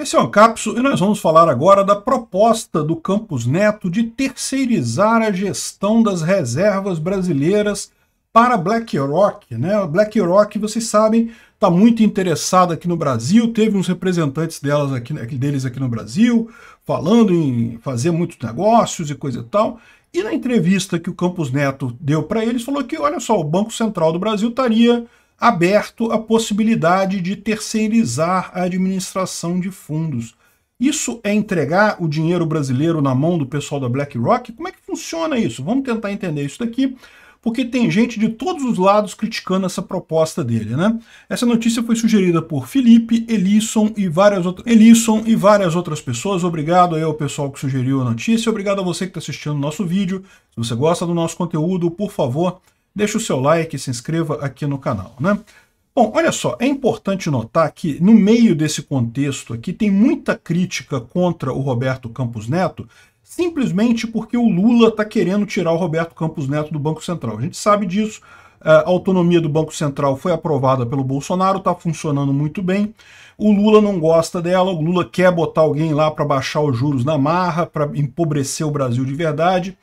Esse é o Ancapso e nós vamos falar agora da proposta do Campos Neto de terceirizar a gestão das reservas brasileiras para BlackRock. Né? A BlackRock, vocês sabem, está muito interessada aqui no Brasil, teve uns representantes delas aqui, deles aqui no Brasil, falando em fazer muitos negócios e coisa e tal. E na entrevista que o Campos Neto deu para eles, falou que, olha só, o Banco Central do Brasil estaria aberto a possibilidade de terceirizar a administração de fundos. Isso é entregar o dinheiro brasileiro na mão do pessoal da BlackRock? Como é que funciona isso? Vamos tentar entender isso daqui, porque tem gente de todos os lados criticando essa proposta dele, né? Essa notícia foi sugerida por Felipe, Elisson e várias, out Elisson e várias outras pessoas. Obrigado aí ao pessoal que sugeriu a notícia. Obrigado a você que está assistindo o nosso vídeo. Se você gosta do nosso conteúdo, por favor, deixe o seu like e se inscreva aqui no canal, né? Bom, olha só, é importante notar que no meio desse contexto aqui tem muita crítica contra o Roberto Campos Neto, simplesmente porque o Lula está querendo tirar o Roberto Campos Neto do Banco Central. A gente sabe disso, é, a autonomia do Banco Central foi aprovada pelo Bolsonaro, está funcionando muito bem. O Lula não gosta dela, o Lula quer botar alguém lá para baixar os juros na marra, para empobrecer o Brasil de verdade.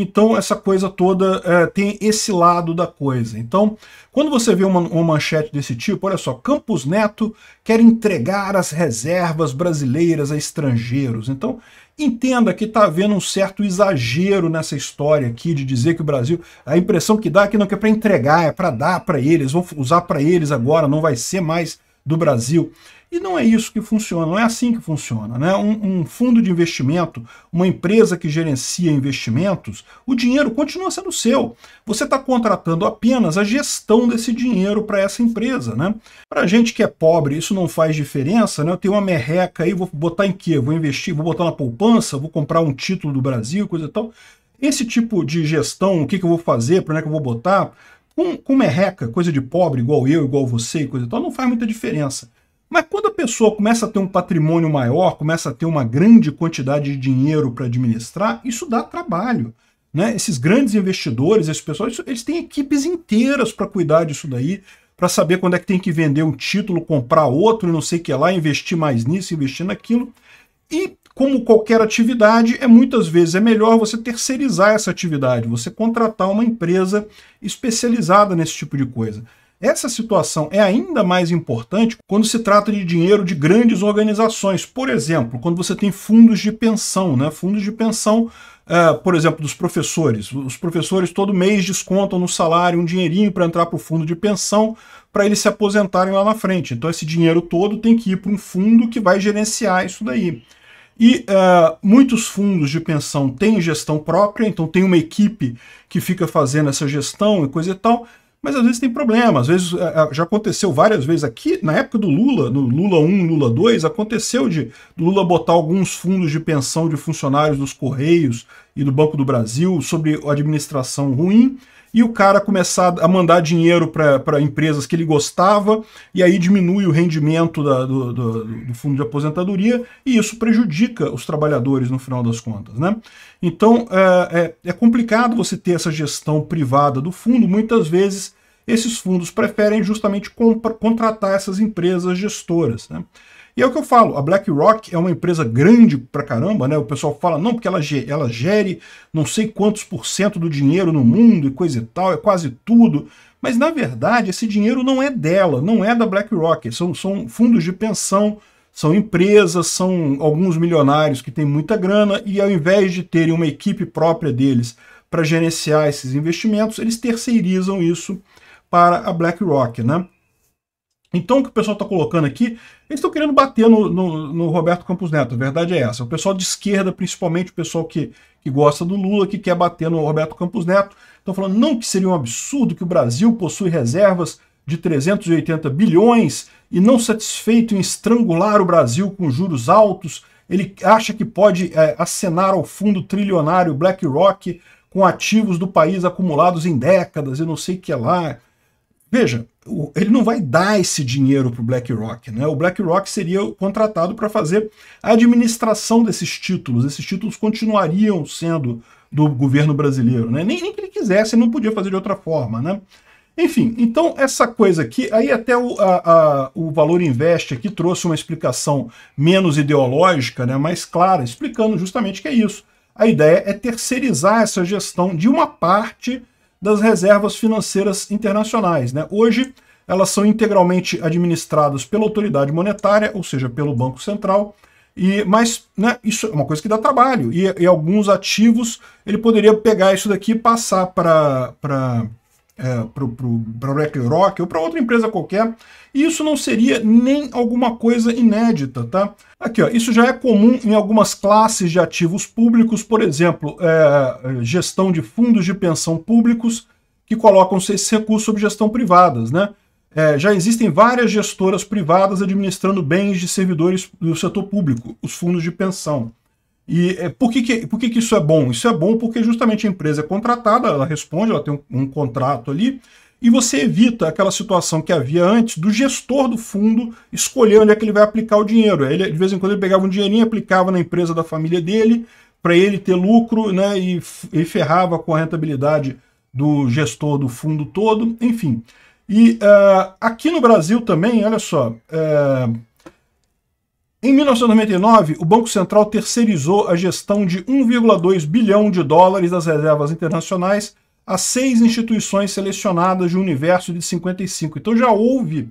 Então essa coisa toda é, tem esse lado da coisa. Então, quando você vê uma, uma manchete desse tipo, olha só, Campos Neto quer entregar as reservas brasileiras a estrangeiros. Então, entenda que está havendo um certo exagero nessa história aqui de dizer que o Brasil, a impressão que dá é que não é para entregar, é para dar para eles, vão usar para eles agora, não vai ser mais do Brasil. E não é isso que funciona, não é assim que funciona. Né? Um, um, fundo de investimento, uma empresa que gerencia investimentos, o dinheiro continua sendo seu. Você está contratando apenas a gestão desse dinheiro para essa empresa. Né? Para gente que é pobre, isso não faz diferença. Né? Eu tenho uma merreca aí, vou botar em quê? Vou investir, vou botar na poupança, vou comprar um título do Brasil, coisa e tal. Esse tipo de gestão, o que, que eu vou fazer, para onde é que eu vou botar, com, com merreca, é coisa de pobre, igual eu, igual você, coisa e tal, não faz muita diferença. Mas quando a pessoa começa a ter um patrimônio maior, começa a ter uma grande quantidade de dinheiro para administrar, isso dá trabalho. Né? Esses grandes investidores, esse pessoal, isso, eles têm equipes inteiras para cuidar disso daí, para saber quando é que tem que vender um título, comprar outro, não sei o que lá, investir mais nisso, investir naquilo. E como qualquer atividade, é muitas vezes é melhor você terceirizar essa atividade, você contratar uma empresa especializada nesse tipo de coisa. Essa situação é ainda mais importante quando se trata de dinheiro de grandes organizações. Por exemplo, quando você tem fundos de pensão, né? Fundos de pensão, uh, por exemplo, dos professores. Os professores todo mês descontam no salário um dinheirinho para entrar para o fundo de pensão para eles se aposentarem lá na frente. Então, esse dinheiro todo tem que ir para um fundo que vai gerenciar isso daí. E uh, muitos fundos de pensão têm gestão própria, então tem uma equipe que fica fazendo essa gestão e coisa e tal, mas às vezes tem problema, às vezes uh, já aconteceu várias vezes aqui, na época do Lula, no Lula 1, Lula 2, aconteceu de Lula botar alguns fundos de pensão de funcionários dos Correios e do Banco do Brasil sobre administração ruim, e o cara começar a mandar dinheiro para empresas que ele gostava, e aí diminui o rendimento da, do, do, do, fundo de aposentadoria, e isso prejudica os trabalhadores no final das contas. Né? Então é, é, é complicado você ter essa gestão privada do fundo, muitas vezes esses fundos preferem justamente contratar essas empresas gestoras. Né? E é o que eu falo, a BlackRock é uma empresa grande pra caramba, né? O pessoal fala, não, porque ela, ela gere não sei quantos por cento do dinheiro no mundo e coisa e tal, é quase tudo. Mas, na verdade, esse dinheiro não é dela, não é da BlackRock. São, são fundos de pensão, são empresas, são alguns milionários que têm muita grana e, ao invés de terem uma equipe própria deles para gerenciar esses investimentos, eles terceirizam isso para a BlackRock, né? Então, o que o pessoal está colocando aqui, eles estão querendo bater no, no, no, Roberto Campos Neto, a verdade é essa. O pessoal de esquerda, principalmente o pessoal que, que gosta do Lula, que quer bater no Roberto Campos Neto, estão falando não que seria um absurdo que o Brasil possui reservas de 380 bilhões e não satisfeito em estrangular o Brasil com juros altos, ele acha que pode é, acenar ao fundo trilionário BlackRock com ativos do país acumulados em décadas e não sei o que lá. Veja, ele não vai dar esse dinheiro para o BlackRock. Né? O BlackRock seria contratado para fazer a administração desses títulos. Esses títulos continuariam sendo do governo brasileiro. Né? Nem, nem que ele quisesse, ele não podia fazer de outra forma. Né? Enfim, então essa coisa aqui, aí até o, a, a, o Valor Invest aqui trouxe uma explicação menos ideológica, né, mais clara, explicando justamente que é isso. A ideia é terceirizar essa gestão de uma parte das reservas financeiras internacionais. Né? Hoje, elas são integralmente administradas pela autoridade monetária, ou seja, pelo Banco Central, e, mas né, isso é uma coisa que dá trabalho. E, e alguns ativos, ele poderia pegar isso daqui e passar para é, para o Reclerock ou para outra empresa qualquer, e isso não seria nem alguma coisa inédita, tá? Aqui, ó, isso já é comum em algumas classes de ativos públicos, por exemplo, é, gestão de fundos de pensão públicos que colocam esses recursos sob gestão privadas, né? É, já existem várias gestoras privadas administrando bens de servidores do setor público, os fundos de pensão. E é, por, que, que, por que, que isso é bom? Isso é bom porque justamente a empresa é contratada, ela responde, ela tem um, um contrato ali, e você evita aquela situação que havia antes do gestor do fundo escolher onde é que ele vai aplicar o dinheiro. Ele, de vez em quando ele pegava um dinheirinho, aplicava na empresa da família dele, para ele ter lucro né, e, e ferrava com a rentabilidade do gestor do fundo todo, enfim. E uh, aqui no Brasil também, olha só, uh, em 1999, o Banco Central terceirizou a gestão de 1,2 bilhão de dólares das reservas internacionais a seis instituições selecionadas de um universo de 55. Então já houve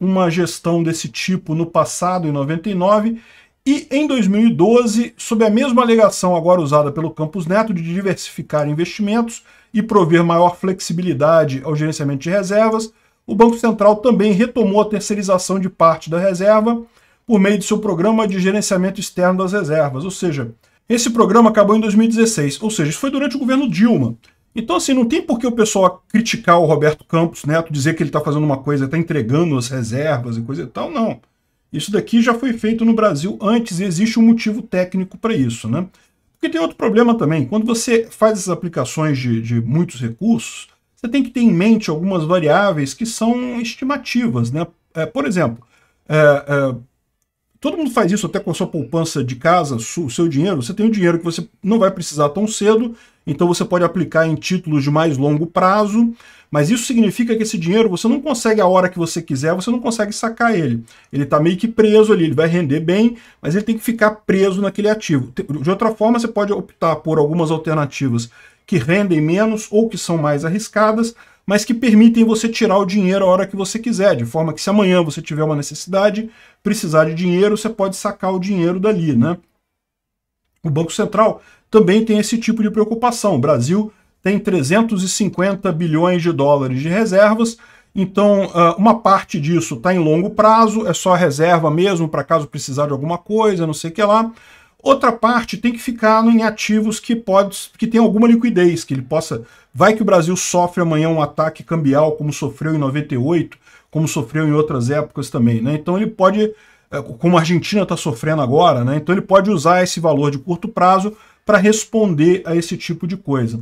uma gestão desse tipo no passado, em 99, e em 2012, sob a mesma alegação agora usada pelo Campos Neto de diversificar investimentos e prover maior flexibilidade ao gerenciamento de reservas, o Banco Central também retomou a terceirização de parte da reserva por meio do seu programa de gerenciamento externo das reservas. Ou seja, esse programa acabou em 2016, ou seja, isso foi durante o governo Dilma. Então, assim, não tem por que o pessoal criticar o Roberto Campos Neto, dizer que ele está fazendo uma coisa, está entregando as reservas e coisa e tal, não. Isso daqui já foi feito no Brasil antes e existe um motivo técnico para isso, né? Porque tem outro problema também. Quando você faz essas aplicações de, de muitos recursos, você tem que ter em mente algumas variáveis que são estimativas, né? É, por exemplo, é, é, Todo mundo faz isso até com a sua poupança de casa, o seu dinheiro. Você tem o um dinheiro que você não vai precisar tão cedo, então você pode aplicar em títulos de mais longo prazo, mas isso significa que esse dinheiro você não consegue a hora que você quiser, você não consegue sacar ele. Ele está meio que preso ali, ele vai render bem, mas ele tem que ficar preso naquele ativo. De outra forma, você pode optar por algumas alternativas que rendem menos ou que são mais arriscadas, mas que permitem você tirar o dinheiro a hora que você quiser, de forma que se amanhã você tiver uma necessidade, precisar de dinheiro, você pode sacar o dinheiro dali, né? O Banco Central também tem esse tipo de preocupação. O Brasil tem 350 bilhões de dólares de reservas, então ah, uma parte disso está em longo prazo, é só reserva mesmo para caso precisar de alguma coisa, não sei o que lá. Outra parte tem que ficar em ativos que pode, que tem alguma liquidez, que ele possa. Vai que o Brasil sofre amanhã um ataque cambial, como sofreu em 98, como sofreu em outras épocas também. Né? Então ele pode, é, como a Argentina está sofrendo agora, né? então ele pode usar esse valor de curto prazo para responder a esse tipo de coisa.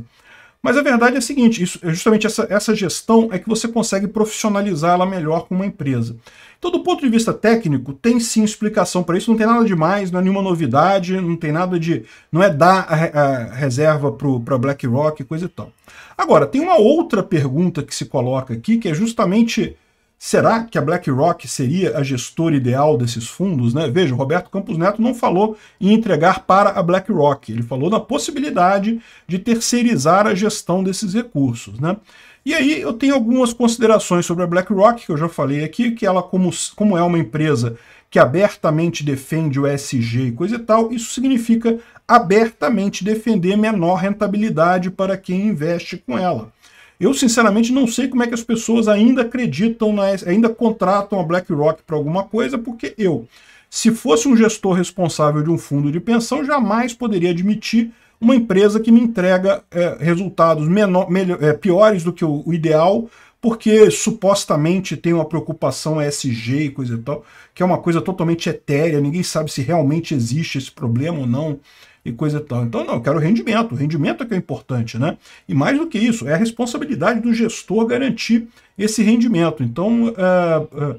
Mas a verdade é a seguinte, isso, é justamente essa, essa gestão é que você consegue profissionalizar ela melhor com uma empresa. Então, do ponto de vista técnico, tem sim explicação para isso, não tem nada demais, não é nenhuma novidade, não tem nada de. não é dar a, a reserva para BlackRock, coisa e tal. Agora, tem uma outra pergunta que se coloca aqui, que é justamente Será que a BlackRock seria a gestora ideal desses fundos? Né? Veja, Roberto Campos Neto não falou em entregar para a BlackRock, ele falou na possibilidade de terceirizar a gestão desses recursos. Né? E aí eu tenho algumas considerações sobre a BlackRock, que eu já falei aqui, que ela, como, como é uma empresa que abertamente defende o SG e coisa e tal, isso significa abertamente defender menor rentabilidade para quem investe com ela. Eu, sinceramente, não sei como é que as pessoas ainda acreditam, na, ainda contratam a BlackRock para alguma coisa, porque eu, se fosse um gestor responsável de um fundo de pensão, jamais poderia admitir uma empresa que me entrega é, resultados menor, melhor, é, eh, piores do que o, o ideal, porque supostamente tem uma preocupação ESG e coisa e tal, que é uma coisa totalmente etérea, ninguém sabe se realmente existe esse problema ou não e coisa e tal. Então, não, eu quero rendimento. O rendimento é que é importante, né? E mais do que isso, é a responsabilidade do gestor garantir esse rendimento. Então, é, é,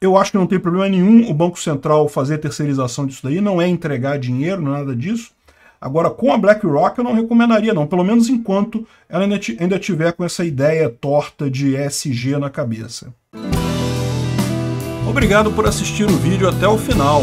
eu acho que não tem problema nenhum o Banco Central fazer terceirização disso daí, não é entregar dinheiro, é nada disso. Agora, com a BlackRock eu não recomendaria não, pelo menos enquanto ela ainda, ainda tiver com essa ideia torta de ESG na cabeça. Obrigado por assistir o vídeo até o final.